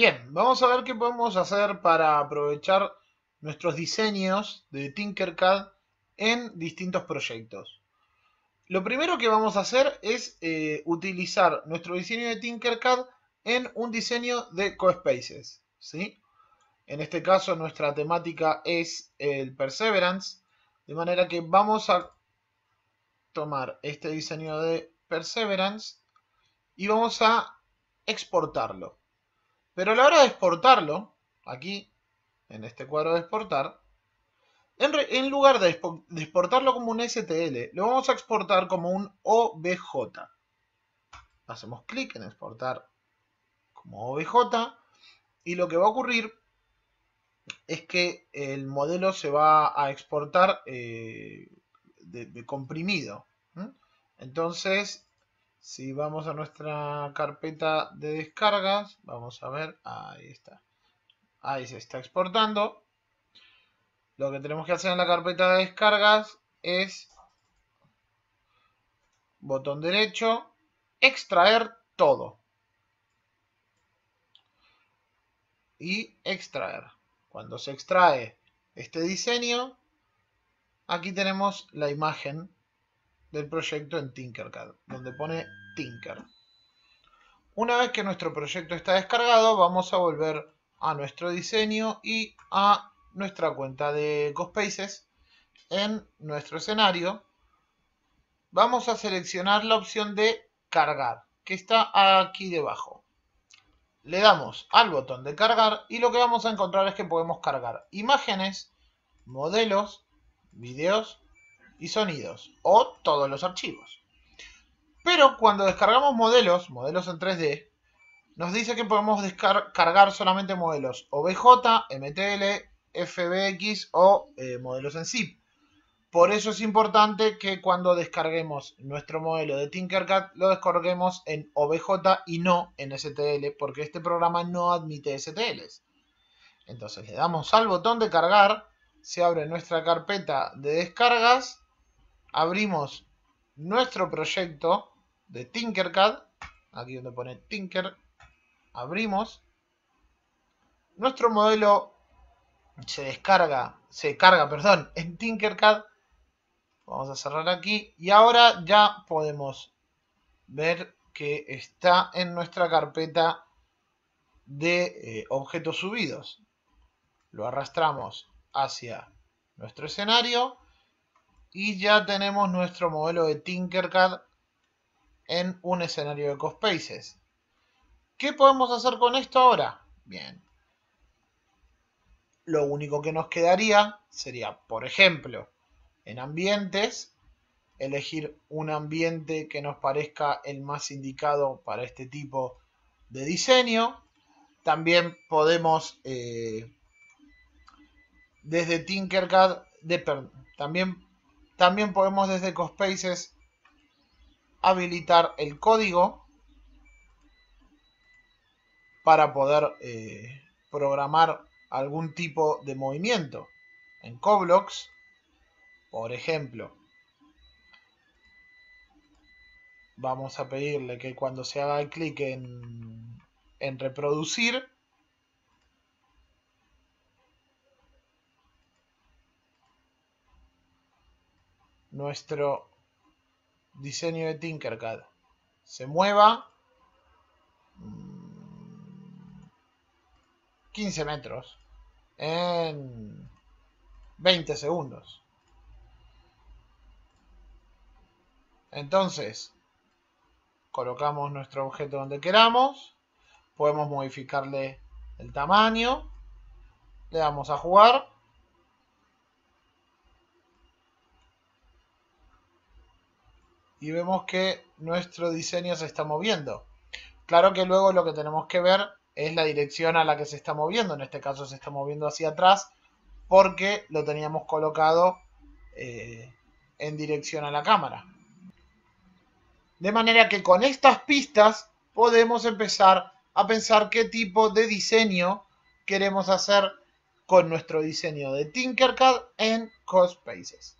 Bien, vamos a ver qué podemos hacer para aprovechar nuestros diseños de Tinkercad en distintos proyectos. Lo primero que vamos a hacer es eh, utilizar nuestro diseño de Tinkercad en un diseño de CoSpaces. ¿sí? En este caso nuestra temática es el Perseverance, de manera que vamos a tomar este diseño de Perseverance y vamos a exportarlo. Pero a la hora de exportarlo, aquí, en este cuadro de exportar, en, lugar de, exportarlo como un STL, lo vamos a exportar como un OBJ. Hacemos clic en exportar como OBJ y lo que va a ocurrir es que el modelo se va a exportar eh, de, de, comprimido. Entonces, si vamos a nuestra carpeta de descargas, vamos a ver, ahí está. Ahí se está exportando. Lo que tenemos que hacer en la carpeta de descargas es botón derecho, extraer todo. Y extraer. Cuando se extrae este diseño, aquí tenemos la imagen del proyecto en Tinkercad, donde pone Tinker. Una vez que nuestro proyecto está descargado, vamos a volver a nuestro diseño y a nuestra cuenta de Cospaces en nuestro escenario. Vamos a seleccionar la opción de cargar, que está aquí debajo. Le damos al botón de cargar y lo que vamos a encontrar es que podemos cargar imágenes, modelos, videos y sonidos, o todos los archivos. Pero cuando descargamos modelos, modelos en 3D, nos dice que podemos descargar solamente modelos OBJ, MTL, FBX o eh, modelos en zip. Por eso es importante que cuando descarguemos nuestro modelo de Tinkercad lo descarguemos en OBJ y no en STL, porque este programa no admite STLs. Entonces le damos al botón de cargar, se abre nuestra carpeta de descargas abrimos nuestro proyecto de Tinkercad, aquí donde pone Tinker, abrimos, nuestro modelo se descarga, se carga, perdón, en Tinkercad, vamos a cerrar aquí, y ahora ya podemos ver que está en nuestra carpeta de eh, objetos subidos. Lo arrastramos hacia nuestro escenario y ya tenemos nuestro modelo de Tinkercad en un escenario de CoSpaces. ¿Qué podemos hacer con esto ahora? Bien. Lo único que nos quedaría sería, por ejemplo, en ambientes, elegir un ambiente que nos parezca el más indicado para este tipo de diseño. También podemos, eh, desde Tinkercad, de, también también podemos desde CoSpaces habilitar el código para poder eh, programar algún tipo de movimiento. En Coblox, por ejemplo, vamos a pedirle que cuando se haga clic en, en reproducir, nuestro diseño de Tinkercad se mueva 15 mm, metros en 20 segundos. Entonces, colocamos nuestro objeto donde queramos, podemos modificarle el tamaño, le damos a jugar y vemos que nuestro diseño se está moviendo. Claro que luego lo que tenemos que ver es la dirección a la que se está moviendo. En este caso se está moviendo hacia atrás porque lo teníamos colocado eh, en dirección a la cámara. De manera que con estas pistas podemos empezar a pensar qué tipo de diseño queremos hacer con nuestro diseño de Tinkercad en CoSpaces.